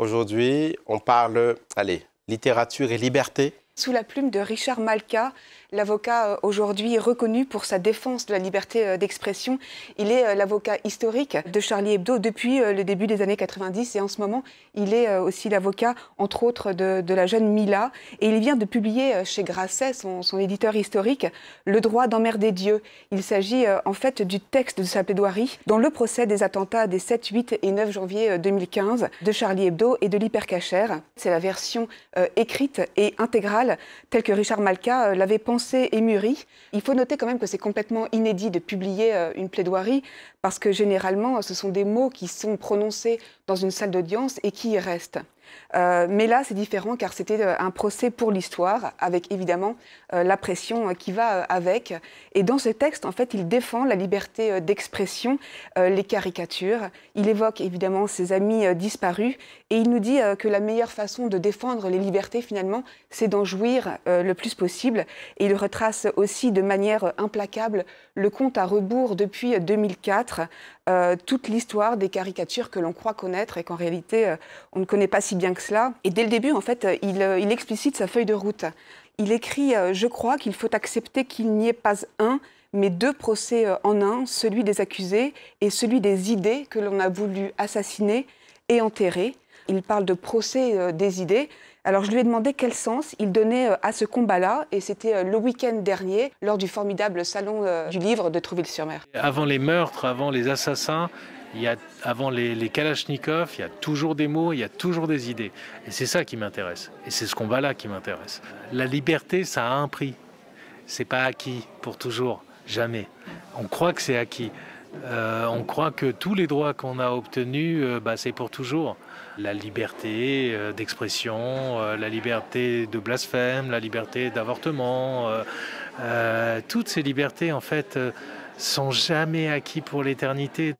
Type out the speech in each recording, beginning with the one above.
Aujourd'hui, on parle, allez, littérature et liberté sous la plume de Richard Malka, l'avocat euh, aujourd'hui reconnu pour sa défense de la liberté euh, d'expression. Il est euh, l'avocat historique de Charlie Hebdo depuis le début des années 90 et en ce moment, il est aussi l'avocat, entre autres, de, la jeune Mila. Et il vient de publier chez Grasset, son, éditeur historique, Le droit d'emmerder Dieu. Il s'agit en fait du texte de sa plaidoirie dans le procès des attentats des 7, 8 et 9 janvier 2015 de Charlie Hebdo et de l'hypercachère. C'est la version écrite et intégrale Tel que Richard Malka euh, l'avait pensé et mûri. Il faut noter quand même que c'est complètement inédit de publier euh, une plaidoirie, parce que généralement, ce sont des mots qui sont prononcés dans une salle d'audience et qui y restent. Euh, mais là, c'est différent car c'était euh, un procès pour l'histoire, avec évidemment euh, la pression qui va avec. Et dans ce texte, en fait, il défend la liberté d'expression, les caricatures. Il évoque évidemment ses amis disparus et il nous dit que la meilleure façon de défendre les libertés, finalement, c'est d'en jouir le plus possible. Et il retrace aussi de manière implacable le compte à rebours depuis 2004, toute l'histoire des caricatures que l'on croit connaître et qu'en réalité, on ne connaît pas si que cela. Et dès le début, en fait, euh, il, euh, il explicite sa feuille de route. Il écrit euh, Je crois qu'il faut accepter qu'il n'y ait pas un, mais deux procès en un, celui des accusés et celui des idées que l'on a voulu assassiner et enterrer. Il parle de procès des idées. Alors je lui ai demandé quel sens il donnait à ce combat-là, et c'était le week-end dernier, lors du formidable salon du livre de Trouville-sur-Mer. Avant les meurtres, avant les assassins, il y a, avant les, les Kalachnikov, il y a toujours des mots, il y a toujours des idées. Et c'est ça qui m'intéresse. Et c'est ce combat-là qui m'intéresse. La liberté, ça a un prix. C'est pas acquis pour toujours, jamais. On croit que c'est acquis. Euh, on croit que tous les droits qu'on a obtenus, euh, bah, c'est pour toujours. La liberté euh, d'expression, euh, la liberté de blasphème, la liberté d'avortement, toutes ces libertés en fait sont jamais acquis pour l'éternité.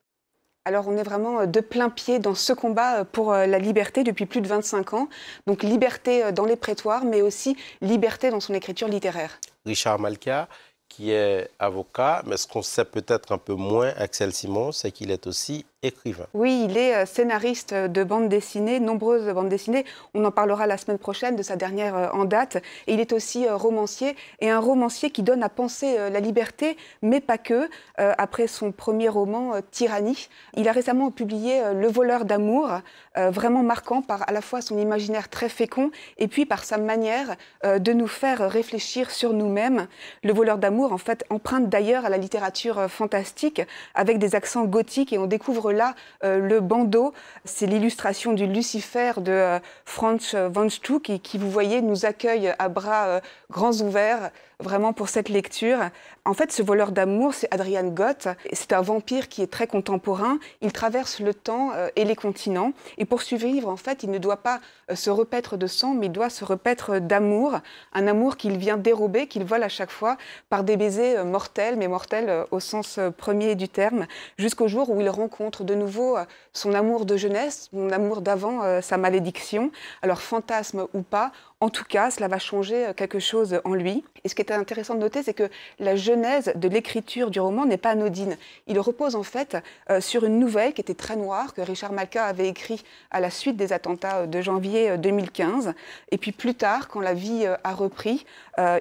Alors on est vraiment euh, de plein pied dans ce combat euh, pour euh, la liberté depuis plus de 25 ans. Donc liberté dans les prétoires, mais aussi liberté dans son écriture littéraire. Richard Malka, qui est avocat, mais ce qu'on sait peut-être un peu moins, Axel Simon, c'est qu'il est aussi écrivain. Oui, il est euh, scénariste de bande dessinée, nombreuses bandes dessinées. On en parlera la semaine prochaine de sa dernière euh, en date. il est aussi euh, romancier, et un romancier qui donne à penser la liberté, mais pas que. Après son premier roman, Tyrannie, il a récemment publié Le voleur d'amour, vraiment marquant par à la fois son imaginaire très fécond et puis par sa manière de nous faire réfléchir sur nous-mêmes. Le voleur d'amour, en fait, emprunte d'ailleurs à la littérature fantastique, avec des accents gothiques, et on découvre là, euh, le bandeau, c'est l'illustration du Lucifer de euh, Franz von Stuck, qui, qui, vous voyez, nous accueille à bras euh, grands ouverts vraiment pour cette lecture. En fait, ce voleur d'amour, c'est Adrian Gott. C'est un vampire qui est très contemporain. Il traverse le temps et les continents. Et pour survivre, en fait, il ne doit pas se repaître de sang, mais il doit se repaître d'amour. Un amour qu'il vient dérober, qu'il vole à chaque fois par des baisers mortels, mais mortels au sens premier du terme, jusqu'au jour où il rencontre de nouveau euh, son amour de jeunesse, son amour d'avant, euh, sa malédiction. Alors fantasme ou pas, en tout cas, cela va changer euh, quelque chose en lui. Et ce qui est intéressant de noter, c'est que la genèse de l'écriture du roman n'est pas anodine. Il repose en fait sur une nouvelle qui était très noire, que Richard Malka avait écrit à la suite des attentats de janvier 2015. Et puis plus tard, quand la vie a repris,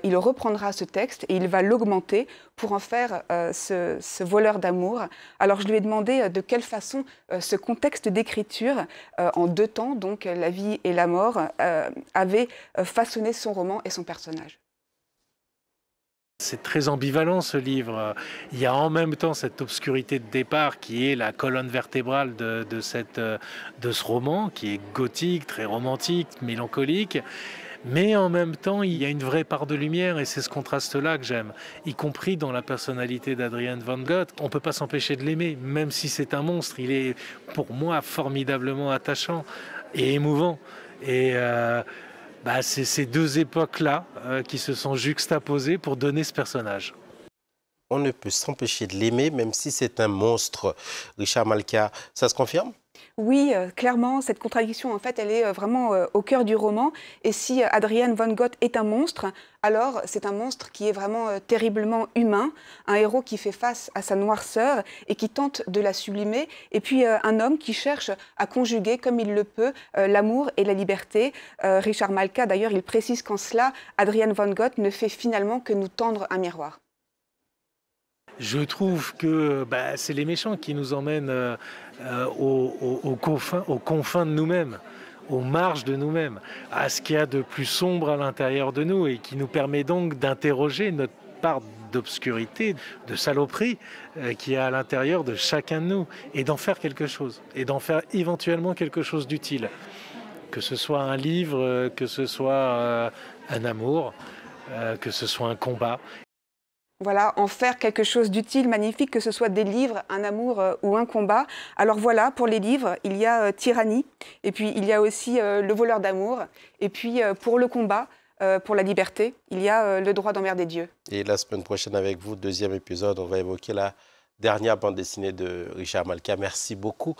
il reprendra ce texte et il va l'augmenter pour en faire euh, ce, voleur d'amour. Alors je lui ai demandé euh, de quelle façon euh, ce contexte d'écriture en deux temps, donc la vie et la mort, avait façonné son roman et son personnage. C'est très ambivalent ce livre. Il y a en même temps cette obscurité de départ qui est la colonne vertébrale de ce roman, qui est gothique, très romantique, mélancolique. Mais en même temps, il y a une vraie part de lumière et c'est ce contraste-là que j'aime, y compris dans la personnalité d'Adrien Van Gogh. On ne peut pas s'empêcher de l'aimer, même si c'est un monstre. Il est pour moi formidablement attachant et émouvant. Et. Euh, bah, c'est ces deux époques-là euh, qui se sont juxtaposées pour donner ce personnage on ne peut s'empêcher de l'aimer, même si c'est un monstre. Richard Malka, ça se confirme oui, euh, clairement, cette contradiction, en fait, elle est euh, vraiment euh, au cœur du roman. Et si Adrienne von Gott est un monstre, alors c'est un monstre qui est vraiment terriblement humain, un héros qui fait face à sa noirceur et qui tente de la sublimer, et puis un homme qui cherche à conjuguer comme il le peut l'amour et la liberté. Richard Malka, d'ailleurs, il précise qu'en cela, Adrienne von Gott ne fait finalement que nous tendre un miroir je trouve que bah, c'est les méchants qui nous emmènent euh, aux, confins, confins de nous-mêmes aux marges de nous-mêmes, à ce qu'il y a de plus sombre à l'intérieur de nous et qui nous permet donc d'interroger notre part d'obscurité, de saloperie euh, qui est à l'intérieur de chacun de nous et d'en faire quelque chose et d'en faire éventuellement quelque chose d'utile. Que ce soit un livre, euh, que ce soit un amour, que ce soit un combat voilà, en faire quelque chose d'utile, magnifique, que ce soit des livres, un amour euh, ou un combat. Alors voilà, pour les livres, il y a euh, Tyrannie, et puis il y a aussi euh, Le voleur d'amour, et puis pour le combat, pour la liberté, il y a Le droit des dieux. Et la semaine prochaine avec vous, deuxième épisode, on va évoquer la dernière bande dessinée de Richard Malka. Merci beaucoup.